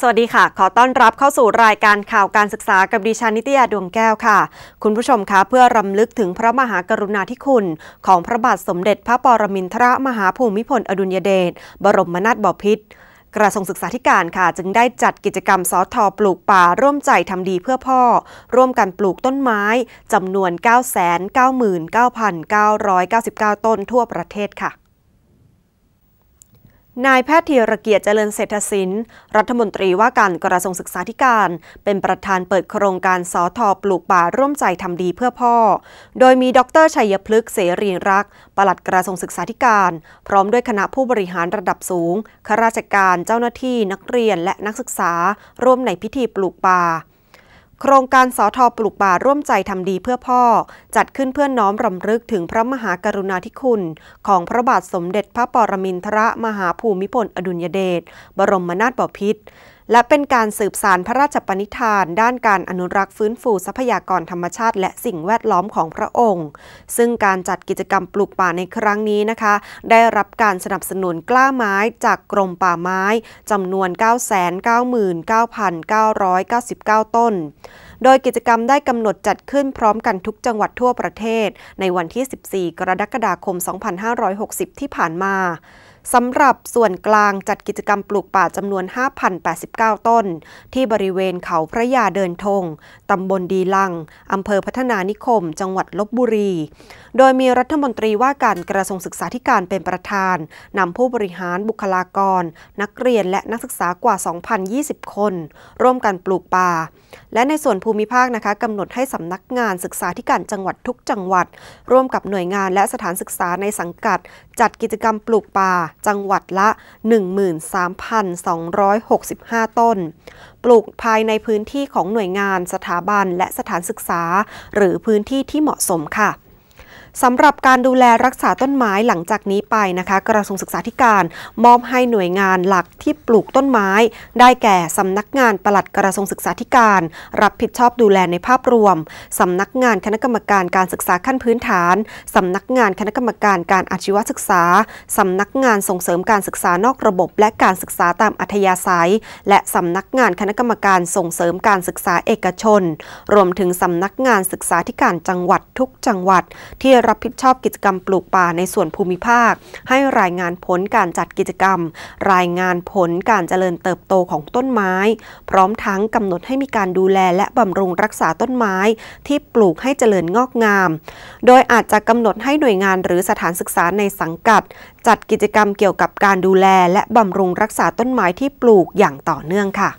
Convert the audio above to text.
สวัสดีค่ะ ขอต้อนรับเข้าสู่รายการข่าวการศึกษากับดิฉันนิตยาดวงแก้วค่ะ คุณผู้ชมคะเพื่อรำลึกถึงพระมหากรุณาธิคุณของพระบาทสมเด็จพระปรมินทรมหาภูมิพลอดุลยเดชบรมนาถบพิตรกระทรวงศึกษาธิการค่ะจึงได้จัดกิจกรรมซอทอปลูกป่าร่วมใจทำดีเพื่อพ่อ ร่วมกันปลูกต้นไม้จำนวน9 9 9 9 9 9 ต้นทั่วประเทศค่ะนายแพทย์ธีรเกียรติเจริญเศรษฐศิลป์ รัฐมนตรีว่าการกระทรวงศึกษาธิการ เป็นประธานเปิดโครงการสอทอปลูกป่าร่วมใจทำดีเพื่อพ่อ โดยมีดรชัยพฤกษ์เสรีรักปลัดกระทรวงศึกษาธิการ พร้อมด้วยคณะผู้บริหารระดับสูงข้าราชการเจ้าหน้าที่นักเรียนและนักศึกษา ร่วมในพิธีปลูกป่าโครงการสอทอปลูกป่า ร่วมใจทำดีเพื่อพ่อ จัดขึ้นเพื่อน้อมรำลึกถึงพระมหากรุณาธิคุณ ของพระบาทสมเด็จพระปรมินทรมหาภูมิพลอดุลยเดชบรมนาถบพิตรและเป็นการสืบสารพระราชปณิธาน ด้านการอนุรักษ์ฟื้นฟูทรัพยากรธรรมชาติ และสิ่งแวดล้อมของพระองค์ ซึ่งการจัดกิจกรรมปลูกป่าในครั้งนี้นะคะ ได้รับการสนับสนุนกล้าไม้จากกรมป่าไม้จำนวน 999,999 ต้น โดยกิจกรรมได้กำหนดจัดขึ้นพร้อมกันทุกจังหวัดทั่วประเทศ ในวันที่ 14 กรกฎาคม 2560 ที่ผ่านมาสำหรับส่วนกลางจัดกิจกรรมปลูกป่าจำนวน 5,089 ต้น ที่บริเวณเขาพระยาเดินทงตำบลดีลังอำเภอพัฒนานิคม จังหวัดลบบุรี โดยมีรัฐมนตรีว่าการกระทรวงศึกษาธิการเป็นประธานนำผู้บริหารบุคลากร นักเรียนและนักศึกษากว่า 2,020 คน ร่วมกันปลูกป่า และในส่วนภูมิภาคนะคะกำหนดให้สำนักงานศึกษาธิการจังหวัดทุกจังหวัด ร่วมกับหน่วยงานและสถานศึกษาในสังกัด จัดกิจกรรมปลูกป่าจังหวัดละ 13,265 ต้น ปลูกภายในพื้นที่ของหน่วยงาน สถาบันและสถานศึกษา หรือพื้นที่ที่เหมาะสมค่ะสำหรับการดูแลรักษาต้นไม้หลังจากนี้ไปนะคะ กระทรวงศึกษาธิการมอบให้หน่วยงานหลักที่ปลูกต้นไม้ ได้แก่สำนักงานปลัดกระทรวงศึกษาธิการ รับผิดชอบดูแลในภาพรวมสำนักงานคณะกรรมการการศึกษาขั้นพื้นฐานสำนักงานคณะกรรมการการอาชีวศึกษาสำนักงานส่งเสริมการศึกษานอกระบบ และการศึกษาตามอัธยาศัย และสำนักงานคณะกรรมการส่งเสริมการศึกษาเอกชน รวมถึงสำนักงานศึกษาธิการจังหวัดทุกจังหวัดที่รับผิดชอบกิจกรรมปลูกป่าในส่วนภูมิภาค ให้รายงานผลการจัดกิจกรรม รายงานผลการเจริญเติบโตของต้นไม้ พร้อมทั้งกำหนดให้มีการดูแลและบำรุงรักษาต้นไม้ที่ปลูกให้เจริญงอกงาม โดยอาจจะกำหนดให้หน่วยงานหรือสถานศึกษาในสังกัด จัดกิจกรรมเกี่ยวกับการดูแลและบำรุงรักษาต้นไม้ที่ปลูกอย่างต่อเนื่องค่ะ